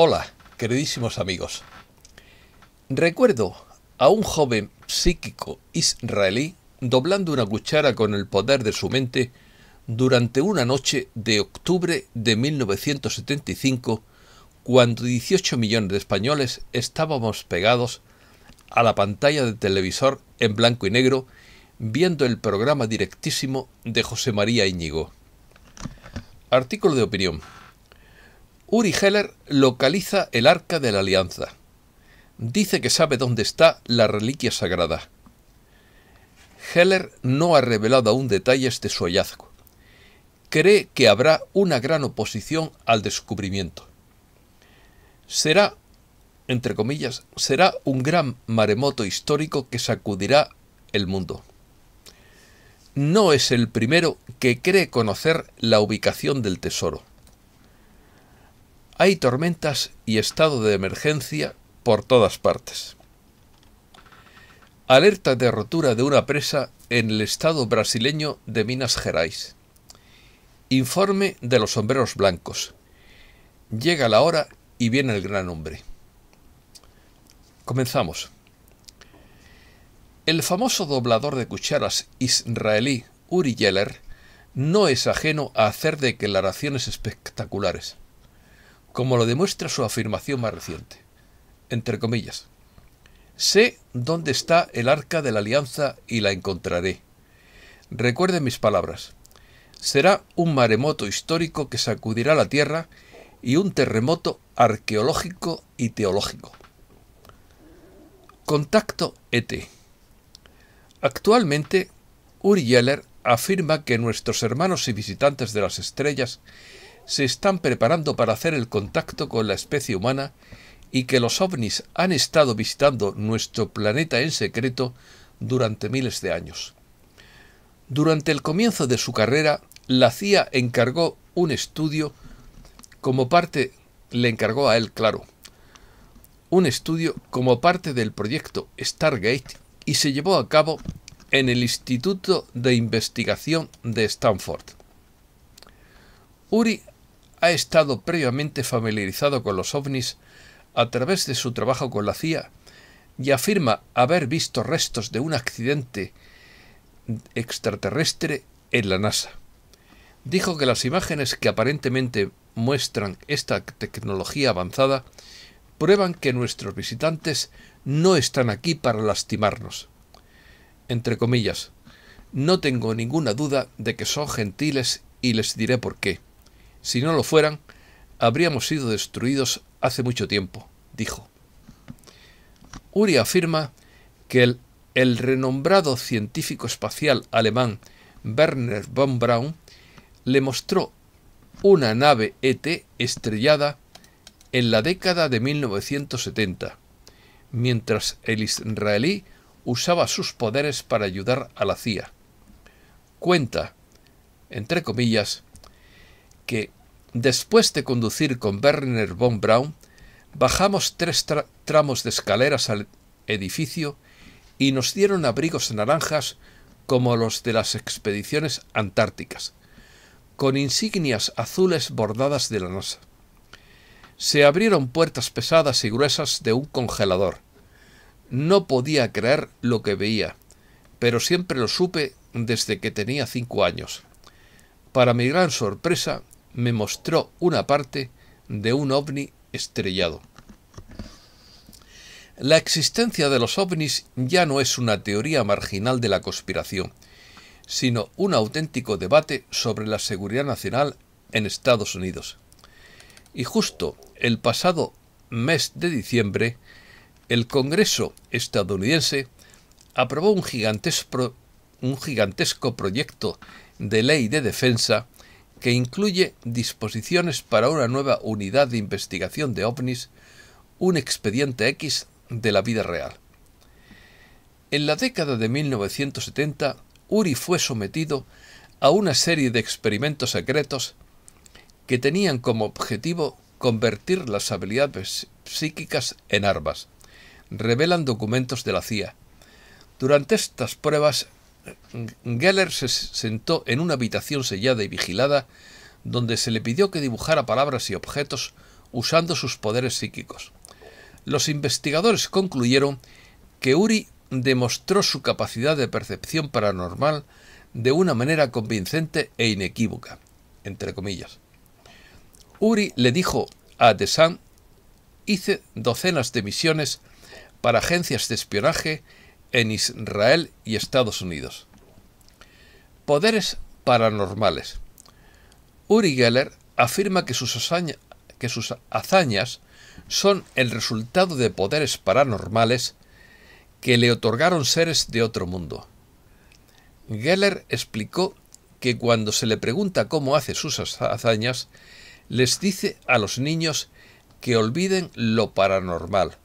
Hola, queridísimos amigos. Recuerdo a un joven psíquico israelí doblando una cuchara con el poder de su mente durante una noche de octubre de 1975, cuando 18 millones de españoles estábamos pegados a la pantalla de televisor en blanco y negro viendo el programa directísimo de José María Íñigo. Artículo de opinión. Uri Heller localiza el Arca de la Alianza. Dice que sabe dónde está la reliquia sagrada. Heller no ha revelado aún detalles de su hallazgo. Cree que habrá una gran oposición al descubrimiento. Será, entre comillas, será un gran maremoto histórico que sacudirá el mundo. No es el primero que cree conocer la ubicación del tesoro. Hay tormentas y estado de emergencia por todas partes. Alerta de rotura de una presa en el estado brasileño de Minas Gerais. Informe de los sombreros blancos. Llega la hora y viene el gran hombre. Comenzamos. El famoso doblador de cucharas israelí Uri Geller no es ajeno a hacer declaraciones espectaculares como lo demuestra su afirmación más reciente. Entre comillas. Sé dónde está el arca de la alianza y la encontraré. Recuerden mis palabras. Será un maremoto histórico que sacudirá la tierra y un terremoto arqueológico y teológico. Contacto ET. Actualmente, Uri Geller afirma que nuestros hermanos y visitantes de las estrellas se están preparando para hacer el contacto con la especie humana y que los ovnis han estado visitando nuestro planeta en secreto durante miles de años. Durante el comienzo de su carrera, la CIA encargó un estudio como parte le encargó a él, claro, un estudio como parte del proyecto Stargate y se llevó a cabo en el Instituto de Investigación de Stanford. Uri ha estado previamente familiarizado con los ovnis a través de su trabajo con la CIA y afirma haber visto restos de un accidente extraterrestre en la NASA. Dijo que las imágenes que aparentemente muestran esta tecnología avanzada prueban que nuestros visitantes no están aquí para lastimarnos. Entre comillas, no tengo ninguna duda de que son gentiles y les diré por qué. Si no lo fueran, habríamos sido destruidos hace mucho tiempo, dijo. Uri afirma que el, renombrado científico espacial alemán Werner von Braun le mostró una nave ET estrellada en la década de 1970, mientras el israelí usaba sus poderes para ayudar a la CIA. Cuenta, entre comillas, que, después de conducir con Werner von Braun, bajamos tres tramos de escaleras al edificio y nos dieron abrigos naranjas como los de las expediciones antárticas, con insignias azules bordadas de la Se abrieron puertas pesadas y gruesas de un congelador. No podía creer lo que veía, pero siempre lo supe desde que tenía cinco años. Para mi gran sorpresa, me mostró una parte de un ovni estrellado. La existencia de los ovnis ya no es una teoría marginal de la conspiración, sino un auténtico debate sobre la seguridad nacional en Estados Unidos. Y justo el pasado mes de diciembre, el Congreso estadounidense aprobó un gigantesco, un gigantesco proyecto de ley de defensa que incluye disposiciones para una nueva unidad de investigación de ovnis, un expediente X de la vida real. En la década de 1970, Uri fue sometido a una serie de experimentos secretos que tenían como objetivo convertir las habilidades psíquicas en armas, revelan documentos de la CIA. Durante estas pruebas Geller se sentó en una habitación sellada y vigilada donde se le pidió que dibujara palabras y objetos usando sus poderes psíquicos. Los investigadores concluyeron que Uri demostró su capacidad de percepción paranormal de una manera convincente e inequívoca, entre comillas. Uri le dijo a The hice docenas de misiones para agencias de espionaje en Israel y Estados Unidos. Poderes paranormales. Uri Geller afirma que sus, hazañas son el resultado de poderes paranormales que le otorgaron seres de otro mundo. Geller explicó que cuando se le pregunta cómo hace sus hazañas, les dice a los niños que olviden lo paranormal,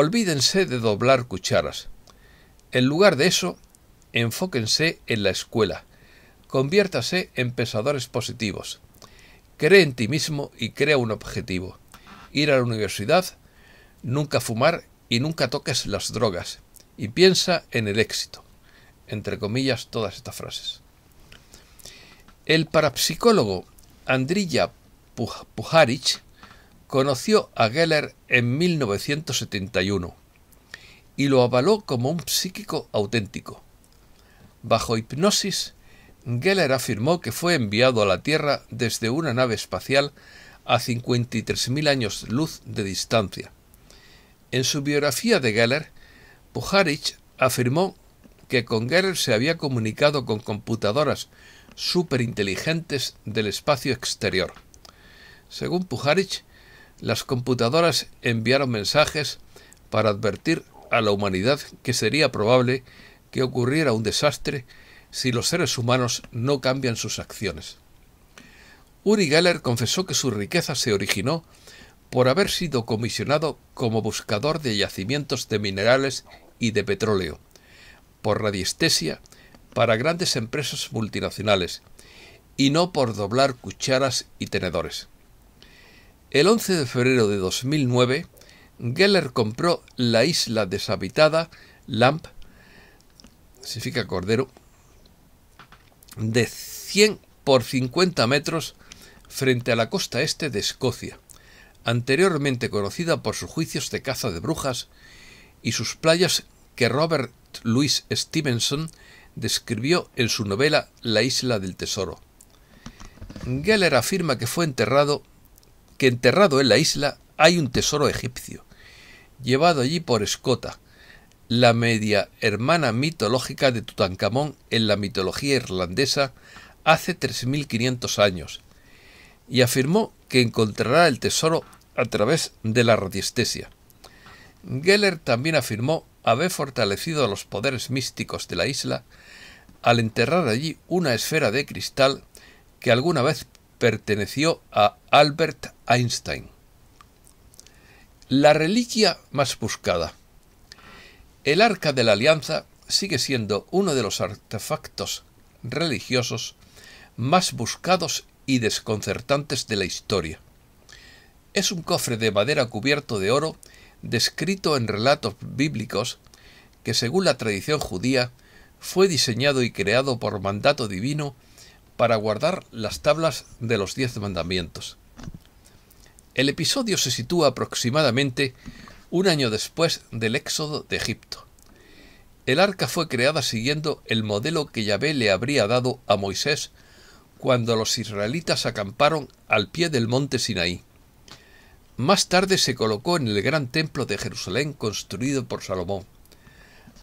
Olvídense de doblar cucharas. En lugar de eso, enfóquense en la escuela. Conviértase en pensadores positivos. Cree en ti mismo y crea un objetivo. Ir a la universidad, nunca fumar y nunca toques las drogas. Y piensa en el éxito. Entre comillas todas estas frases. El parapsicólogo Andrija Pujaric, conoció a Geller en 1971 y lo avaló como un psíquico auténtico. Bajo hipnosis, Geller afirmó que fue enviado a la Tierra desde una nave espacial a 53.000 años luz de distancia. En su biografía de Geller, Pujarich afirmó que con Geller se había comunicado con computadoras superinteligentes del espacio exterior. Según Pujarich, las computadoras enviaron mensajes para advertir a la humanidad que sería probable que ocurriera un desastre si los seres humanos no cambian sus acciones. Uri Geller confesó que su riqueza se originó por haber sido comisionado como buscador de yacimientos de minerales y de petróleo, por radiestesia para grandes empresas multinacionales, y no por doblar cucharas y tenedores. El 11 de febrero de 2009, Geller compró la isla deshabitada Lamp, significa cordero, de 100 por 50 metros frente a la costa este de Escocia, anteriormente conocida por sus juicios de caza de brujas y sus playas que Robert Louis Stevenson describió en su novela La isla del tesoro. Geller afirma que fue enterrado que enterrado en la isla hay un tesoro egipcio, llevado allí por Escota, la media hermana mitológica de Tutankamón en la mitología irlandesa hace 3.500 años, y afirmó que encontrará el tesoro a través de la radiestesia. Geller también afirmó haber fortalecido los poderes místicos de la isla al enterrar allí una esfera de cristal que alguna vez perteneció a Albert Einstein. La reliquia más buscada. El Arca de la Alianza sigue siendo uno de los artefactos religiosos más buscados y desconcertantes de la historia. Es un cofre de madera cubierto de oro descrito en relatos bíblicos que según la tradición judía fue diseñado y creado por mandato divino para guardar las tablas de los diez mandamientos. El episodio se sitúa aproximadamente un año después del éxodo de Egipto. El arca fue creada siguiendo el modelo que Yahvé le habría dado a Moisés cuando los israelitas acamparon al pie del monte Sinaí. Más tarde se colocó en el gran templo de Jerusalén construido por Salomón.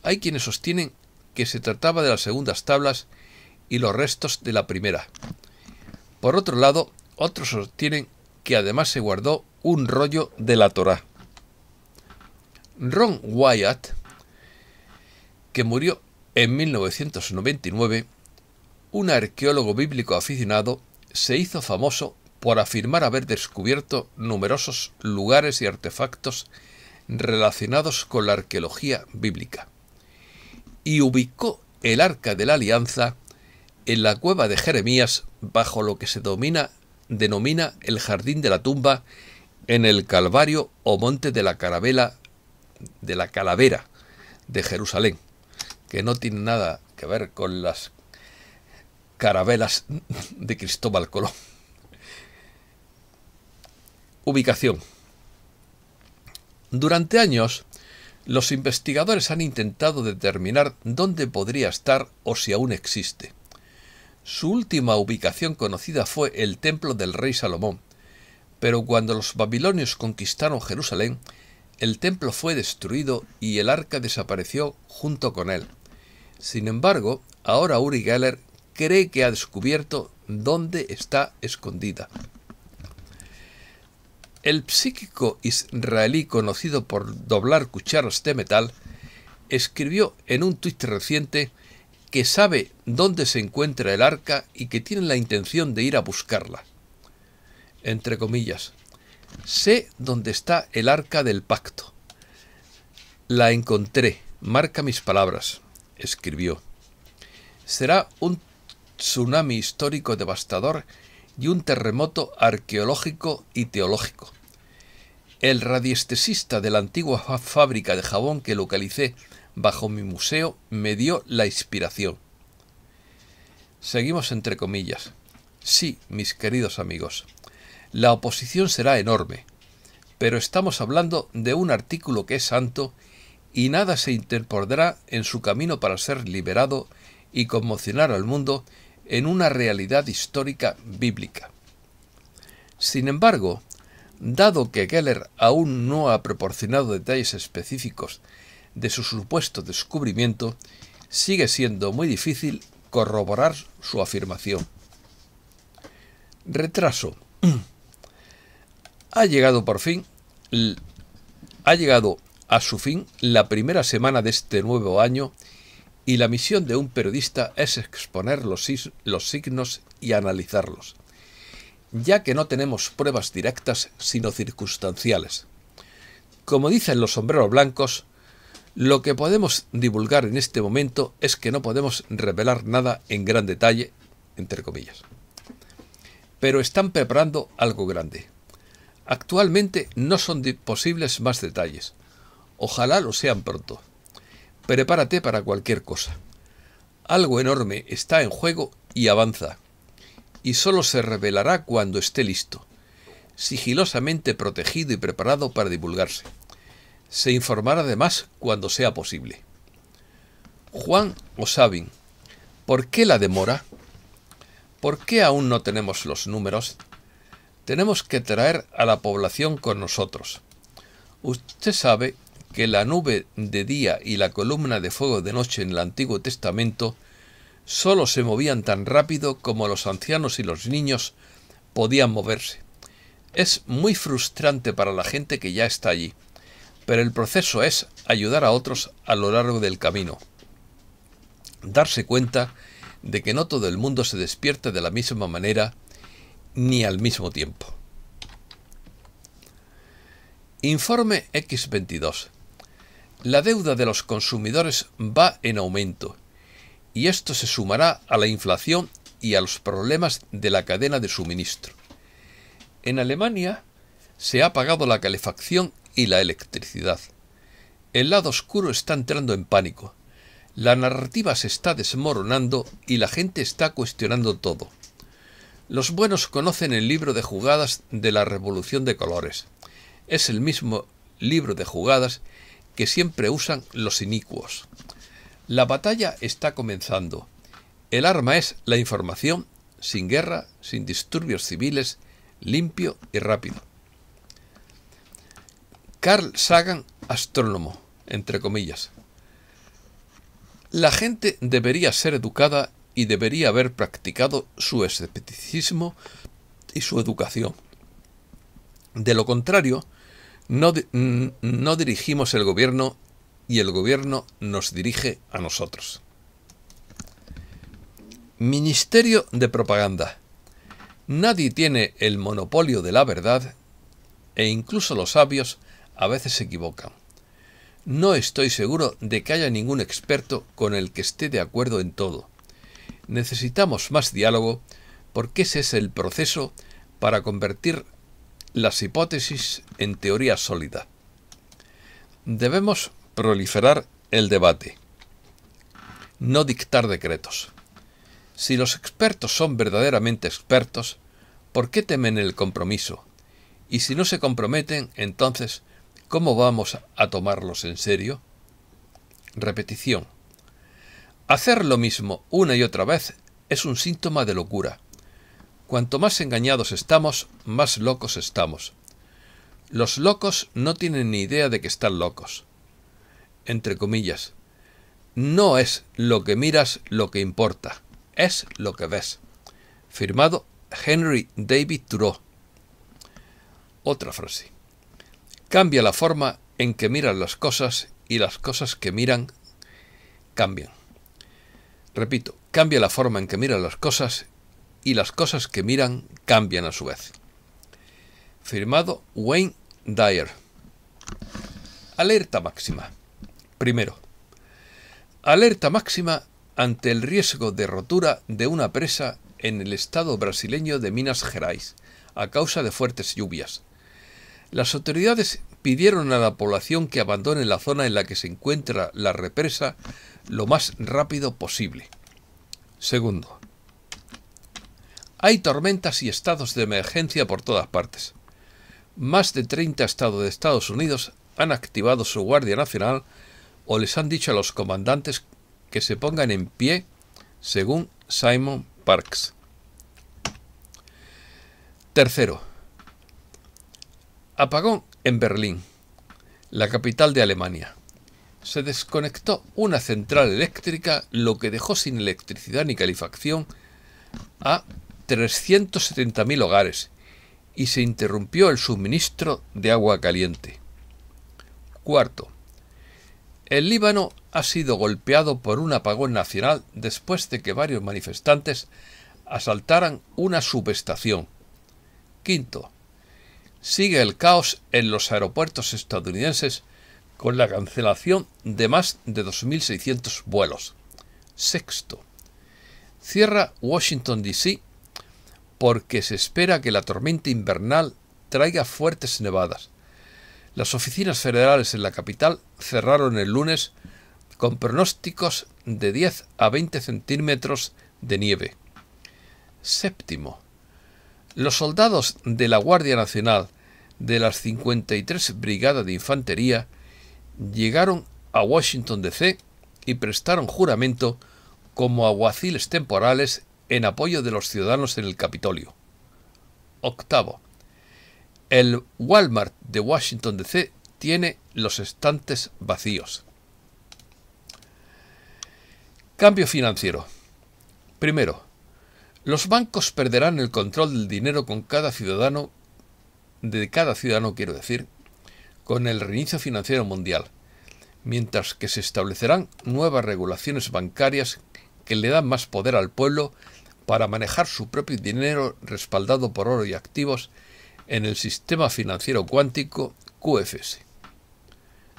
Hay quienes sostienen que se trataba de las segundas tablas y los restos de la primera. Por otro lado, otros sostienen que además se guardó un rollo de la Torá. Ron Wyatt, que murió en 1999, un arqueólogo bíblico aficionado, se hizo famoso por afirmar haber descubierto numerosos lugares y artefactos relacionados con la arqueología bíblica y ubicó el arca de la alianza en la cueva de Jeremías, bajo lo que se domina, denomina el jardín de la tumba, en el Calvario o monte de la Carabela, de la Calavera de Jerusalén, que no tiene nada que ver con las carabelas de Cristóbal Colón. Ubicación. Durante años, los investigadores han intentado determinar dónde podría estar o si aún existe. Su última ubicación conocida fue el templo del rey Salomón, pero cuando los babilonios conquistaron Jerusalén, el templo fue destruido y el arca desapareció junto con él. Sin embargo, ahora Uri Geller cree que ha descubierto dónde está escondida. El psíquico israelí conocido por doblar cucharas de metal escribió en un tuit reciente que sabe dónde se encuentra el arca y que tiene la intención de ir a buscarla. Entre comillas, sé dónde está el arca del pacto. La encontré, marca mis palabras, escribió. Será un tsunami histórico devastador y un terremoto arqueológico y teológico. El radiestesista de la antigua fábrica de jabón que localicé bajo mi museo me dio la inspiración. Seguimos entre comillas. Sí, mis queridos amigos, la oposición será enorme, pero estamos hablando de un artículo que es santo y nada se interpondrá en su camino para ser liberado y conmocionar al mundo en una realidad histórica bíblica. Sin embargo, dado que Keller aún no ha proporcionado detalles específicos de su supuesto descubrimiento, sigue siendo muy difícil corroborar su afirmación. Retraso. Ha llegado por fin, ha llegado a su fin la primera semana de este nuevo año y la misión de un periodista es exponer los, los signos y analizarlos, ya que no tenemos pruebas directas sino circunstanciales. Como dicen los sombreros blancos, lo que podemos divulgar en este momento es que no podemos revelar nada en gran detalle, entre comillas. Pero están preparando algo grande. Actualmente no son posibles más detalles. Ojalá lo sean pronto. Prepárate para cualquier cosa. Algo enorme está en juego y avanza. Y solo se revelará cuando esté listo, sigilosamente protegido y preparado para divulgarse se de además cuando sea posible. Juan o Sabin, ¿por qué la demora? ¿Por qué aún no tenemos los números? Tenemos que traer a la población con nosotros. Usted sabe que la nube de día y la columna de fuego de noche en el Antiguo Testamento solo se movían tan rápido como los ancianos y los niños podían moverse. Es muy frustrante para la gente que ya está allí, pero el proceso es ayudar a otros a lo largo del camino. Darse cuenta de que no todo el mundo se despierta de la misma manera ni al mismo tiempo. Informe X22. La deuda de los consumidores va en aumento y esto se sumará a la inflación y a los problemas de la cadena de suministro. En Alemania se ha pagado la calefacción y la electricidad. El lado oscuro está entrando en pánico. La narrativa se está desmoronando y la gente está cuestionando todo. Los buenos conocen el libro de jugadas de la Revolución de Colores. Es el mismo libro de jugadas que siempre usan los inicuos. La batalla está comenzando. El arma es la información, sin guerra, sin disturbios civiles, limpio y rápido. Carl Sagan, astrónomo, entre comillas. La gente debería ser educada y debería haber practicado su escepticismo y su educación. De lo contrario, no, no, dirigimos el gobierno y el gobierno nos dirige a nosotros. Ministerio de Propaganda. Nadie tiene el monopolio de la verdad e incluso los sabios a veces se equivocan. No estoy seguro de que haya ningún experto con el que esté de acuerdo en todo. Necesitamos más diálogo porque ese es el proceso para convertir las hipótesis en teoría sólida. Debemos proliferar el debate, no dictar decretos. Si los expertos son verdaderamente expertos, ¿por qué temen el compromiso? Y si no se comprometen, entonces ¿Cómo vamos a tomarlos en serio? Repetición. Hacer lo mismo una y otra vez es un síntoma de locura. Cuanto más engañados estamos, más locos estamos. Los locos no tienen ni idea de que están locos. Entre comillas. No es lo que miras lo que importa, es lo que ves. Firmado Henry David Thoreau. Otra frase cambia la forma en que miran las cosas y las cosas que miran cambian. Repito, cambia la forma en que miran las cosas y las cosas que miran cambian a su vez. Firmado Wayne Dyer. Alerta máxima. Primero. Alerta máxima ante el riesgo de rotura de una presa en el estado brasileño de Minas Gerais a causa de fuertes lluvias, las autoridades pidieron a la población que abandone la zona en la que se encuentra la represa lo más rápido posible. Segundo, hay tormentas y estados de emergencia por todas partes. Más de 30 estados de Estados Unidos han activado su Guardia Nacional o les han dicho a los comandantes que se pongan en pie, según Simon Parks. Tercero, Apagón en Berlín, la capital de Alemania. Se desconectó una central eléctrica, lo que dejó sin electricidad ni calefacción a 370.000 hogares y se interrumpió el suministro de agua caliente. Cuarto, el Líbano ha sido golpeado por un apagón nacional después de que varios manifestantes asaltaran una subestación. Quinto, sigue el caos en los aeropuertos estadounidenses con la cancelación de más de 2.600 vuelos. Sexto, cierra Washington, D.C. porque se espera que la tormenta invernal traiga fuertes nevadas. Las oficinas federales en la capital cerraron el lunes con pronósticos de 10 a 20 centímetros de nieve. Séptimo, los soldados de la Guardia Nacional de las 53 Brigadas de Infantería llegaron a Washington, D.C. y prestaron juramento como aguaciles temporales en apoyo de los ciudadanos en el Capitolio. Octavo. El Walmart de Washington, D.C. tiene los estantes vacíos. Cambio financiero. Primero, los bancos perderán el control del dinero con cada ciudadano de cada ciudadano, quiero decir, con el reinicio financiero mundial, mientras que se establecerán nuevas regulaciones bancarias que le dan más poder al pueblo para manejar su propio dinero respaldado por oro y activos en el sistema financiero cuántico QFS.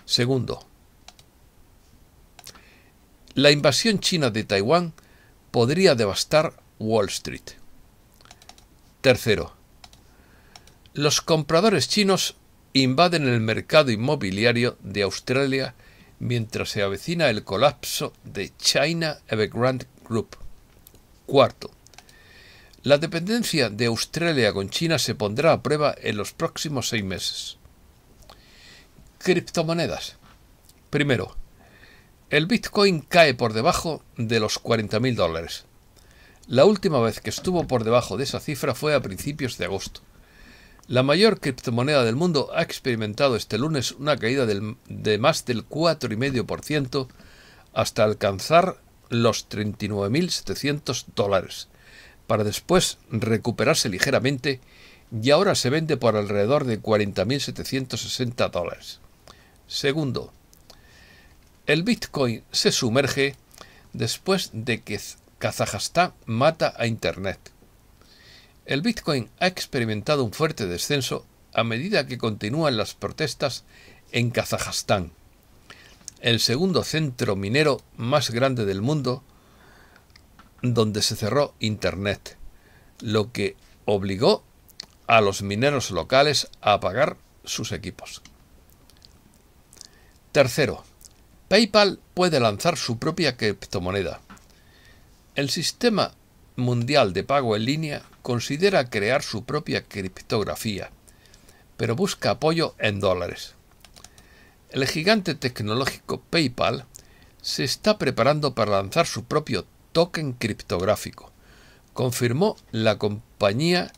Segundo, la invasión china de Taiwán podría devastar Wall Street. Tercero, los compradores chinos invaden el mercado inmobiliario de Australia mientras se avecina el colapso de China Evergrande Group. Cuarto, la dependencia de Australia con China se pondrá a prueba en los próximos seis meses. Criptomonedas. Primero, el Bitcoin cae por debajo de los 40.000 dólares. La última vez que estuvo por debajo de esa cifra fue a principios de agosto. La mayor criptomoneda del mundo ha experimentado este lunes una caída de más del 4,5% hasta alcanzar los 39.700 dólares, para después recuperarse ligeramente y ahora se vende por alrededor de 40.760 dólares. Segundo, el Bitcoin se sumerge después de que Kazajstán mata a Internet el Bitcoin ha experimentado un fuerte descenso a medida que continúan las protestas en Kazajstán, el segundo centro minero más grande del mundo, donde se cerró Internet, lo que obligó a los mineros locales a apagar sus equipos. Tercero, PayPal puede lanzar su propia criptomoneda. El sistema mundial de pago en línea considera crear su propia criptografía, pero busca apoyo en dólares. El gigante tecnológico PayPal se está preparando para lanzar su propio token criptográfico, confirmó la compañía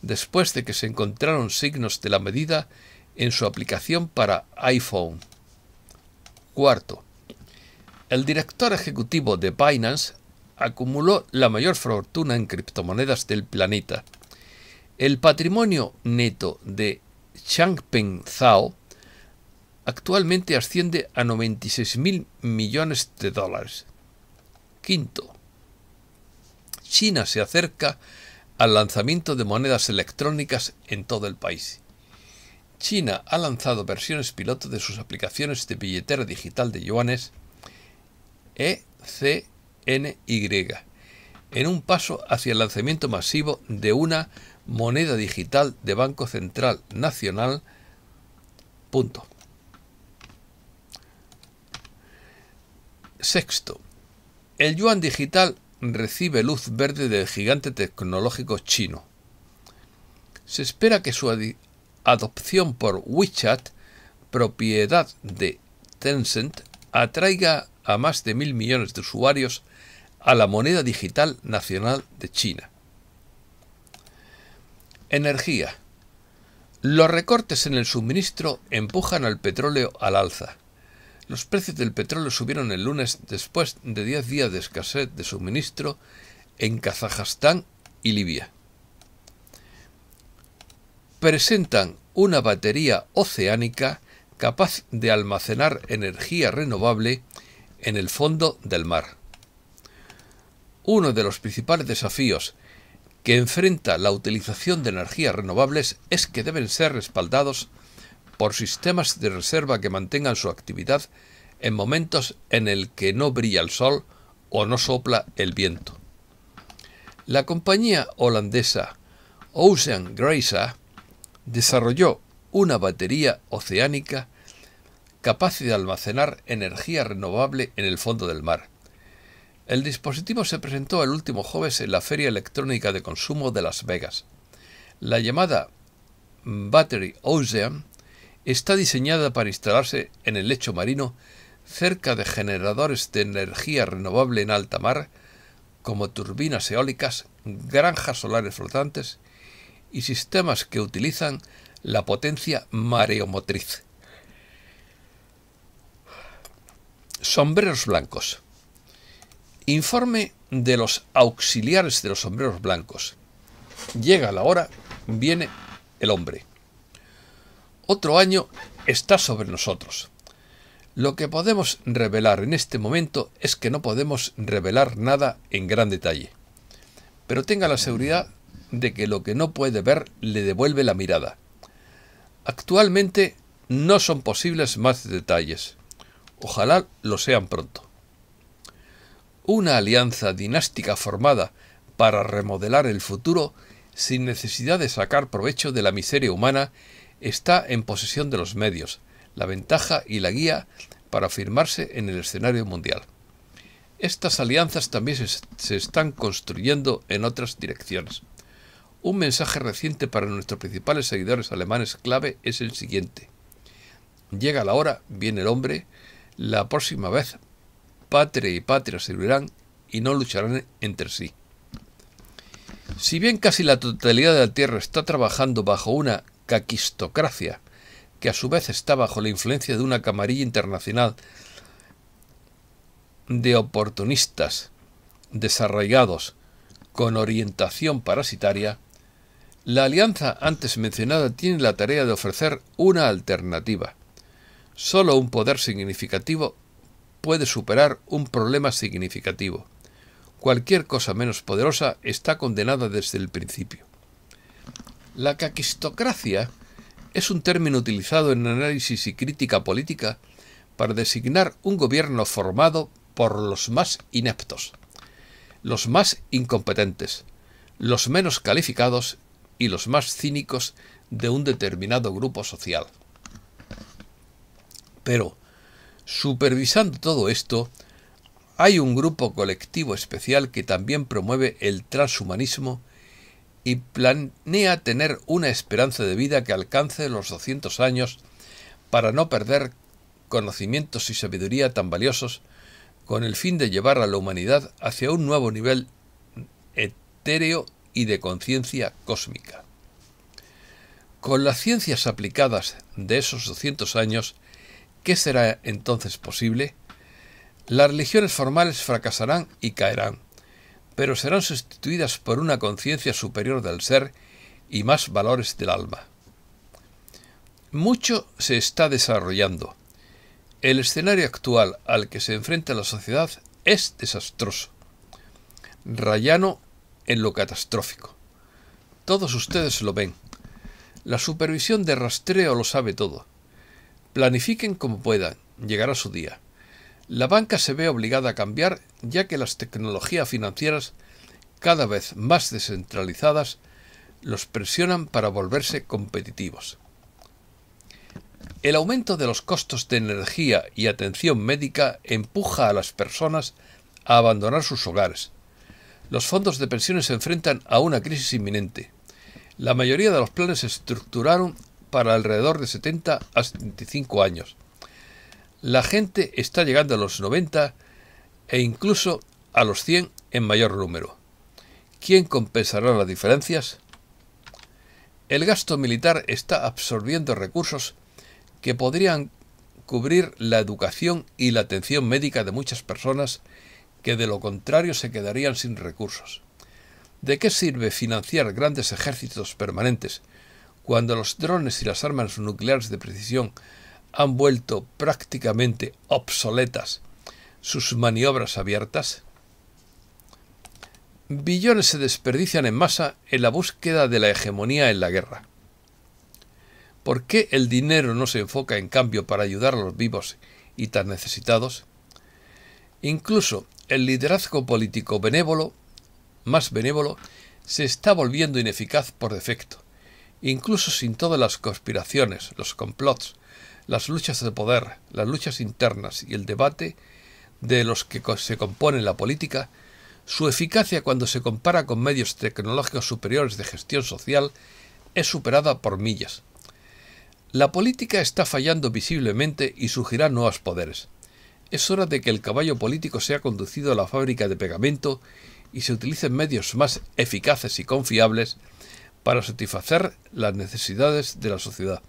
después de que se encontraron signos de la medida en su aplicación para iPhone. Cuarto, el director ejecutivo de Binance acumuló la mayor fortuna en criptomonedas del planeta. El patrimonio neto de Changpeng Zhao actualmente asciende a 96 mil millones de dólares. Quinto, China se acerca al lanzamiento de monedas electrónicas en todo el país. China ha lanzado versiones piloto de sus aplicaciones de billetera digital de yuanes EC en un paso hacia el lanzamiento masivo de una moneda digital de Banco Central Nacional. Punto. Sexto, el yuan digital recibe luz verde del gigante tecnológico chino. Se espera que su adopción por WeChat, propiedad de Tencent, atraiga a más de mil millones de usuarios a la moneda digital nacional de China. Energía. Los recortes en el suministro empujan al petróleo al alza. Los precios del petróleo subieron el lunes después de 10 días de escasez de suministro en Kazajstán y Libia. Presentan una batería oceánica capaz de almacenar energía renovable en el fondo del mar. Uno de los principales desafíos que enfrenta la utilización de energías renovables es que deben ser respaldados por sistemas de reserva que mantengan su actividad en momentos en el que no brilla el sol o no sopla el viento. La compañía holandesa Ocean Grazer desarrolló una batería oceánica capaz de almacenar energía renovable en el fondo del mar, el dispositivo se presentó el último jueves en la Feria Electrónica de Consumo de Las Vegas. La llamada Battery Ocean está diseñada para instalarse en el lecho marino cerca de generadores de energía renovable en alta mar, como turbinas eólicas, granjas solares flotantes y sistemas que utilizan la potencia mareomotriz. Sombreros blancos. Informe de los auxiliares de los sombreros blancos. Llega la hora, viene el hombre. Otro año está sobre nosotros. Lo que podemos revelar en este momento es que no podemos revelar nada en gran detalle. Pero tenga la seguridad de que lo que no puede ver le devuelve la mirada. Actualmente no son posibles más detalles. Ojalá lo sean pronto una alianza dinástica formada para remodelar el futuro sin necesidad de sacar provecho de la miseria humana está en posesión de los medios, la ventaja y la guía para afirmarse en el escenario mundial. Estas alianzas también se, se están construyendo en otras direcciones. Un mensaje reciente para nuestros principales seguidores alemanes clave es el siguiente. Llega la hora, viene el hombre, la próxima vez patria y patria servirán y no lucharán entre sí. Si bien casi la totalidad de la Tierra está trabajando bajo una caquistocracia, que a su vez está bajo la influencia de una camarilla internacional de oportunistas desarraigados con orientación parasitaria, la alianza antes mencionada tiene la tarea de ofrecer una alternativa. Solo un poder significativo puede superar un problema significativo. Cualquier cosa menos poderosa está condenada desde el principio. La caquistocracia es un término utilizado en análisis y crítica política para designar un gobierno formado por los más ineptos, los más incompetentes, los menos calificados y los más cínicos de un determinado grupo social. Pero, Supervisando todo esto, hay un grupo colectivo especial que también promueve el transhumanismo y planea tener una esperanza de vida que alcance los 200 años para no perder conocimientos y sabiduría tan valiosos con el fin de llevar a la humanidad hacia un nuevo nivel etéreo y de conciencia cósmica. Con las ciencias aplicadas de esos 200 años ¿Qué será entonces posible? Las religiones formales fracasarán y caerán, pero serán sustituidas por una conciencia superior del ser y más valores del alma. Mucho se está desarrollando. El escenario actual al que se enfrenta la sociedad es desastroso. Rayano en lo catastrófico. Todos ustedes lo ven. La supervisión de rastreo lo sabe todo. Planifiquen como puedan, llegará su día. La banca se ve obligada a cambiar ya que las tecnologías financieras cada vez más descentralizadas los presionan para volverse competitivos. El aumento de los costos de energía y atención médica empuja a las personas a abandonar sus hogares. Los fondos de pensiones se enfrentan a una crisis inminente. La mayoría de los planes se estructuraron para alrededor de 70 a 75 años. La gente está llegando a los 90 e incluso a los 100 en mayor número. ¿Quién compensará las diferencias? El gasto militar está absorbiendo recursos que podrían cubrir la educación y la atención médica de muchas personas que de lo contrario se quedarían sin recursos. ¿De qué sirve financiar grandes ejércitos permanentes cuando los drones y las armas nucleares de precisión han vuelto prácticamente obsoletas sus maniobras abiertas? Billones se desperdician en masa en la búsqueda de la hegemonía en la guerra. ¿Por qué el dinero no se enfoca en cambio para ayudar a los vivos y tan necesitados? Incluso el liderazgo político benévolo, más benévolo, se está volviendo ineficaz por defecto incluso sin todas las conspiraciones, los complots, las luchas de poder, las luchas internas y el debate de los que se compone la política, su eficacia cuando se compara con medios tecnológicos superiores de gestión social es superada por millas. La política está fallando visiblemente y surgirán nuevos poderes. Es hora de que el caballo político sea conducido a la fábrica de pegamento y se utilicen medios más eficaces y confiables para satisfacer las necesidades de la sociedad.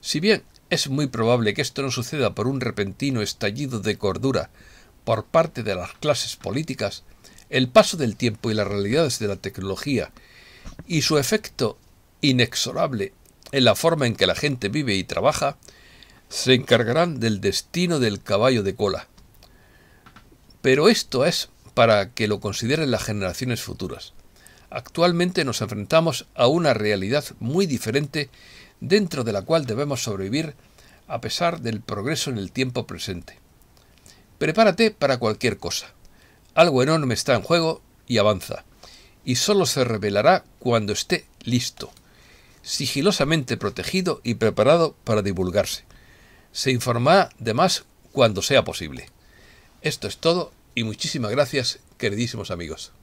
Si bien es muy probable que esto no suceda por un repentino estallido de cordura por parte de las clases políticas, el paso del tiempo y las realidades de la tecnología y su efecto inexorable en la forma en que la gente vive y trabaja, se encargarán del destino del caballo de cola. Pero esto es para que lo consideren las generaciones futuras. Actualmente nos enfrentamos a una realidad muy diferente dentro de la cual debemos sobrevivir a pesar del progreso en el tiempo presente. Prepárate para cualquier cosa. Algo enorme está en juego y avanza, y solo se revelará cuando esté listo, sigilosamente protegido y preparado para divulgarse. Se informará de más cuando sea posible. Esto es todo y muchísimas gracias, queridísimos amigos.